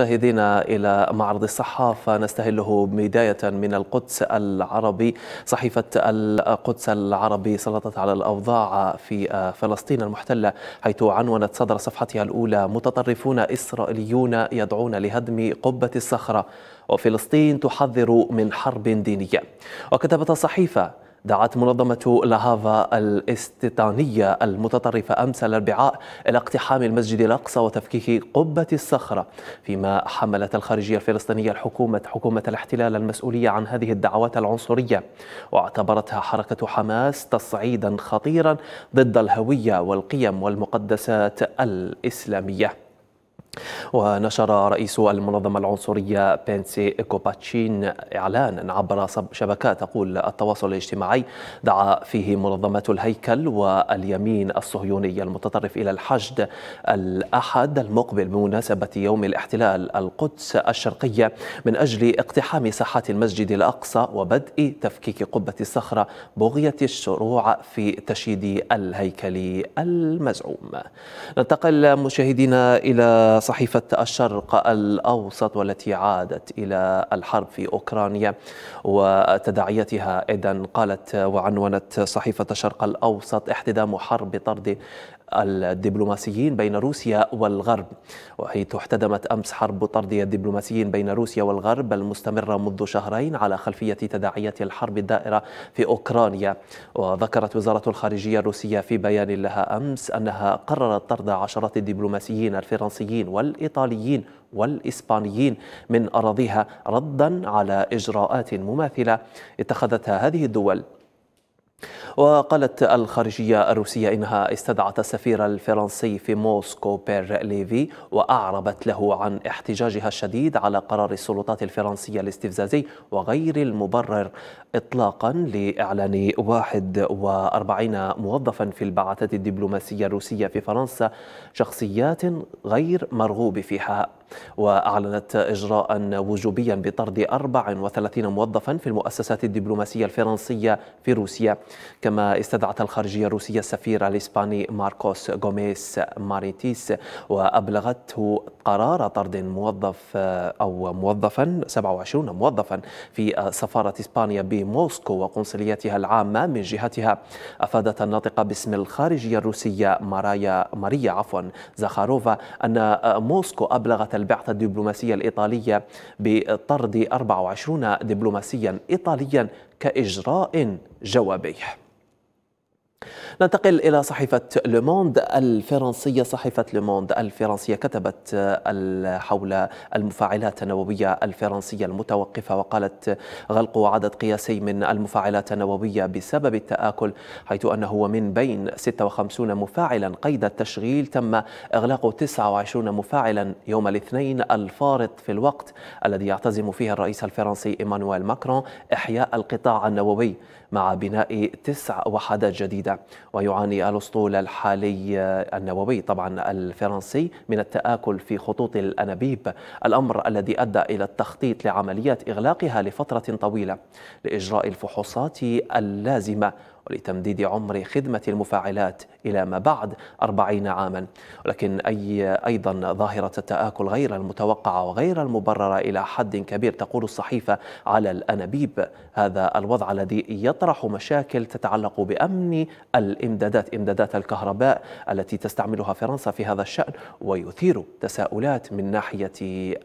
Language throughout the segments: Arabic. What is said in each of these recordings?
مشاهدينا إلى معرض الصحافة نستهله بداية من القدس العربي صحيفة القدس العربي سلطت على الأوضاع في فلسطين المحتلة حيث عنونت صدر صفحتها الأولى متطرفون إسرائيليون يدعون لهدم قبة الصخرة وفلسطين تحذر من حرب دينية وكتبت الصحيفة دعت منظمة لاهافا الاستيطانية المتطرفة أمس الأربعاء إلى اقتحام المسجد الأقصى وتفكيك قبة الصخرة فيما حملت الخارجية الفلسطينية الحكومة حكومة الاحتلال المسؤولية عن هذه الدعوات العنصرية واعتبرتها حركة حماس تصعيدا خطيرا ضد الهوية والقيم والمقدسات الإسلامية ونشر رئيس المنظمة العنصرية بينسي كوباتشين إعلانا عبر شبكة تقول التواصل الاجتماعي دعا فيه منظمة الهيكل واليمين الصهيوني المتطرف إلى الحشد الأحد المقبل بمناسبة يوم الاحتلال القدس الشرقية من أجل اقتحام ساحة المسجد الأقصى وبدء تفكيك قبة الصخرة بغية الشروع في تشييد الهيكل المزعوم ننتقل مشاهدينا إلى صحيفة الشرق الأوسط والتي عادت إلى الحرب في أوكرانيا وتداعيتها إذن قالت وعنونت صحيفة الشرق الأوسط احتدام حرب طرد الدبلوماسيين بين روسيا والغرب وحيث احتدمت أمس حرب طرد الدبلوماسيين بين روسيا والغرب المستمرة منذ شهرين على خلفية تداعيات الحرب الدائرة في أوكرانيا وذكرت وزارة الخارجية الروسية في بيان لها أمس أنها قررت طرد عشرات الدبلوماسيين الفرنسيين والإيطاليين والإسبانيين من أراضيها ردا على إجراءات مماثلة اتخذتها هذه الدول وقالت الخارجية الروسية إنها استدعت السفير الفرنسي في موسكو بير ليفي وأعربت له عن احتجاجها الشديد على قرار السلطات الفرنسية الاستفزازي وغير المبرر إطلاقا لإعلان 41 موظفا في البعثات الدبلوماسية الروسية في فرنسا شخصيات غير مرغوب فيها وأعلنت إجراء وجوبيا بطرد 34 موظفا في المؤسسات الدبلوماسية الفرنسية في روسيا كما استدعت الخارجية الروسية السفير الإسباني ماركوس غوميس ماريتيس وأبلغته قرار طرد موظف أو موظفا 27 موظفا في سفارة إسبانيا بموسكو وقنصليتها العامة من جهتها أفادت الناطقة باسم الخارجية الروسية مارايا ماريا عفوا زخاروفا أن موسكو أبلغت البعثة الدبلوماسية الإيطالية بطرد 24 دبلوماسيا إيطاليا كإجراء جوابي ننتقل إلى صحيفة لوموند الفرنسية صحيفة لوموند الفرنسية كتبت آه، حول المفاعلات النووية الفرنسية المتوقفة وقالت غلق عدد قياسي من المفاعلات النووية بسبب التآكل حيث أنه من بين 56 مفاعلا قيد التشغيل تم إغلاق 29 مفاعلا يوم الاثنين الفارط في الوقت الذي يعتزم فيه الرئيس الفرنسي إيمانويل ماكرون إحياء القطاع النووي مع بناء تسع وحدات جديدة ويعاني الأسطول الحالي النووي طبعا الفرنسي من التآكل في خطوط الأنابيب الأمر الذي أدى إلى التخطيط لعمليات إغلاقها لفترة طويلة لإجراء الفحوصات اللازمة ولتمديد عمر خدمة المفاعلات إلى ما بعد أربعين عاما ولكن أي أيضا ظاهرة التآكل غير المتوقعة وغير المبررة إلى حد كبير تقول الصحيفة على الأنابيب هذا الوضع الذي يطرح مشاكل تتعلق بأمن الإمدادات إمدادات الكهرباء التي تستعملها فرنسا في هذا الشأن ويثير تساؤلات من ناحية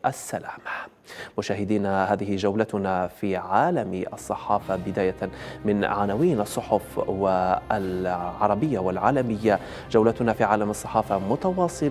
السلامة مشاهدينا هذه جولتنا في عالم الصحافة بداية من عناوين الصحف والعربية والعالمية جولتنا في عالم الصحافة متواصلة